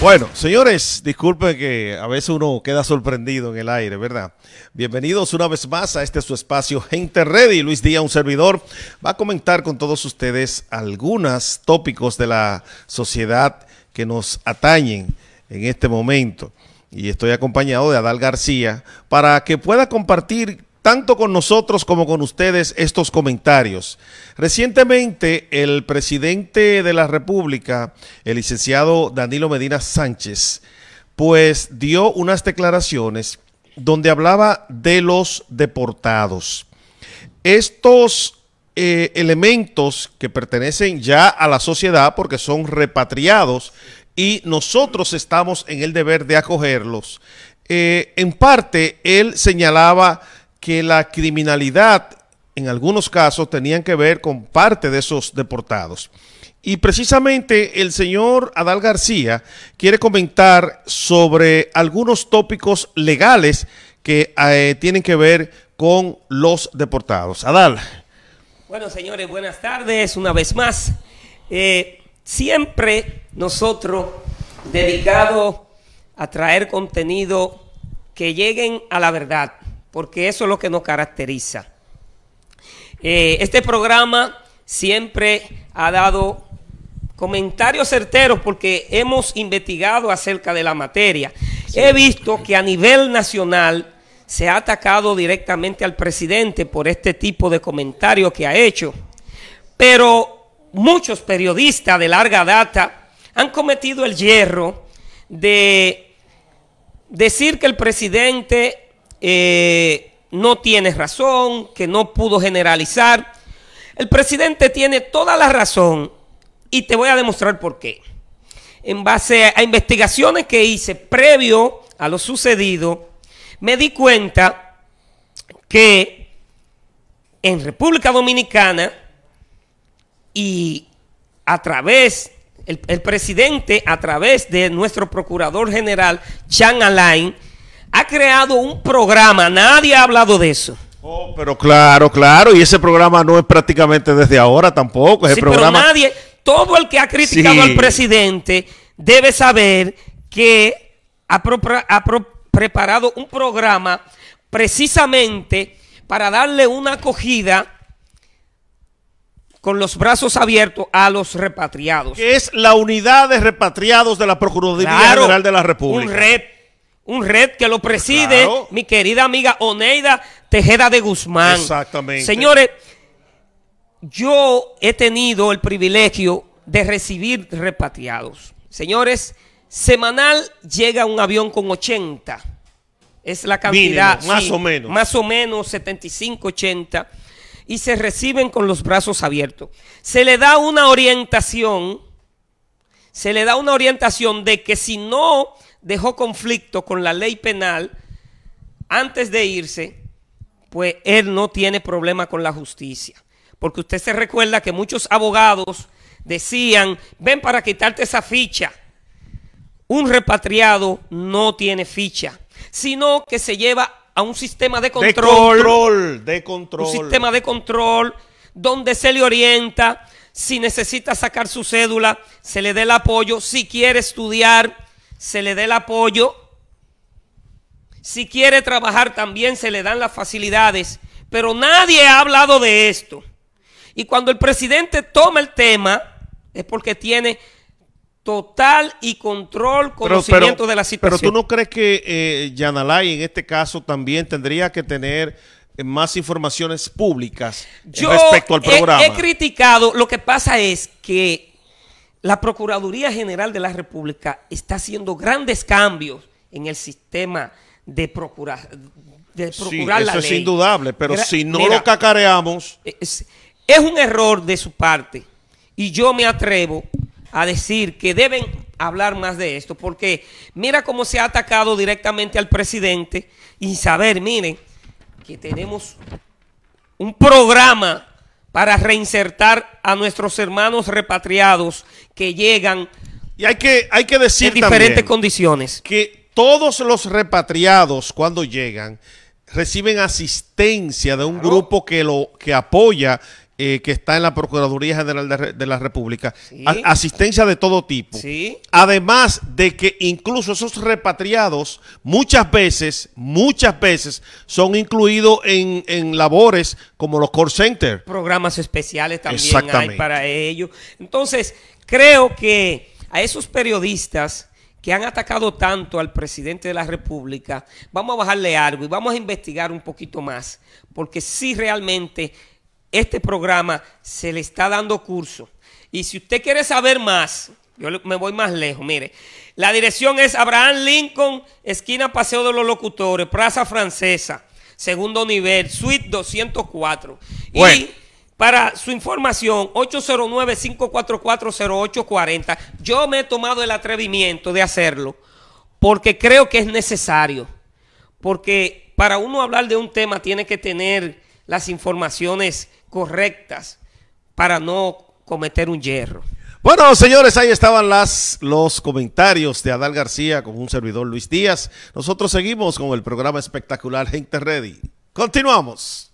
Bueno, señores, disculpen que a veces uno queda sorprendido en el aire, ¿verdad? Bienvenidos una vez más a este su espacio Gente Ready. Luis Díaz, un servidor, va a comentar con todos ustedes algunos tópicos de la sociedad que nos atañen en este momento. Y estoy acompañado de Adal García para que pueda compartir tanto con nosotros como con ustedes estos comentarios. Recientemente el presidente de la República, el licenciado Danilo Medina Sánchez, pues dio unas declaraciones donde hablaba de los deportados. Estos eh, elementos que pertenecen ya a la sociedad porque son repatriados y nosotros estamos en el deber de acogerlos. Eh, en parte, él señalaba que la criminalidad en algunos casos tenían que ver con parte de esos deportados. Y precisamente el señor Adal García quiere comentar sobre algunos tópicos legales que eh, tienen que ver con los deportados. Adal. Bueno, señores, buenas tardes una vez más. Eh, siempre nosotros dedicados a traer contenido que lleguen a la verdad porque eso es lo que nos caracteriza. Eh, este programa siempre ha dado comentarios certeros porque hemos investigado acerca de la materia. He visto que a nivel nacional se ha atacado directamente al presidente por este tipo de comentarios que ha hecho, pero muchos periodistas de larga data han cometido el hierro de decir que el presidente eh, no tienes razón, que no pudo generalizar. El presidente tiene toda la razón y te voy a demostrar por qué. En base a investigaciones que hice previo a lo sucedido, me di cuenta que en República Dominicana y a través, el, presidente a través de nuestro procurador general, Chan Alain, ha creado un programa, nadie ha hablado de eso. Oh, pero claro, claro, y ese programa no es prácticamente desde ahora tampoco, es el programa... Pero nadie, todo el que ha criticado al presidente debe saber que ha, preparado un programa precisamente para darle una acogida con los brazos abiertos a los repatriados. es la unidad de repatriados de la Procuraduría General de la República. Un rep un red que lo preside mi querida amiga Oneida Tejeda de Guzmán. Exactamente. Señores, yo he tenido el privilegio de recibir repatriados. Señores, semanal llega un avión con 80. Es la cantidad. más o menos. Más o menos 75, 80. Y se reciben con los brazos abiertos. Se le da una orientación. Se le da una orientación de que si no dejó conflicto con la ley penal antes de irse, pues él no tiene problema con la justicia. Porque usted se recuerda que muchos abogados decían, ven para quitarte esa ficha. Un repatriado no tiene ficha, sino que se lleva a un sistema de control. De control, Un sistema de control donde se le orienta, si necesita sacar su cédula, se le dé el apoyo, si quiere estudiar, se le dé el apoyo. Si quiere trabajar también se le dan las facilidades. Pero nadie ha hablado de esto. Y cuando el presidente toma el tema, es porque tiene total y control conocimiento de la situación. Pero tú no crees que eh, Yanalay en este caso también tendría que tener eh, más informaciones públicas respecto al programa. Yo he criticado, lo que pasa es que la Procuraduría General de la República está haciendo grandes cambios en el sistema de procurar, la Eso es indudable, pero si no lo cacareamos... Es, es un error de su parte y yo me atrevo a decir que deben hablar más de esto, porque mira cómo se ha atacado directamente al presidente y saber, miren, que tenemos un programa para reinsertar a nuestros hermanos repatriados que llegan y hay que, hay que decir en diferentes condiciones. Que todos los repatriados cuando llegan reciben asistencia de un grupo que lo que apoya eh, que está en la Procuraduría General de, la República, asistencia de todo tipo. Además de que incluso esos repatriados muchas veces, muchas veces son incluidos en, labores como los core centers. Programas especiales también hay para ellos. Entonces, creo que a esos periodistas que han atacado tanto al presidente de la República, vamos a bajarle algo y vamos a investigar un poquito más, porque si realmente este programa se le está dando curso. Y si usted quiere saber más, yo me voy más lejos, mire. La dirección es Abraham Lincoln, esquina Paseo de los Locutores, Plaza Francesa, segundo nivel, suite 204. Y para su información, 809-544-0840. Yo me he tomado el atrevimiento de hacerlo porque creo que es necesario. Porque para uno hablar de un tema tiene que tener las informaciones correctas para no cometer un hierro. Bueno, señores, ahí estaban las, los comentarios de Adal García con un servidor Luis Díaz. Nosotros seguimos con el programa espectacular Gente Ready. Continuamos.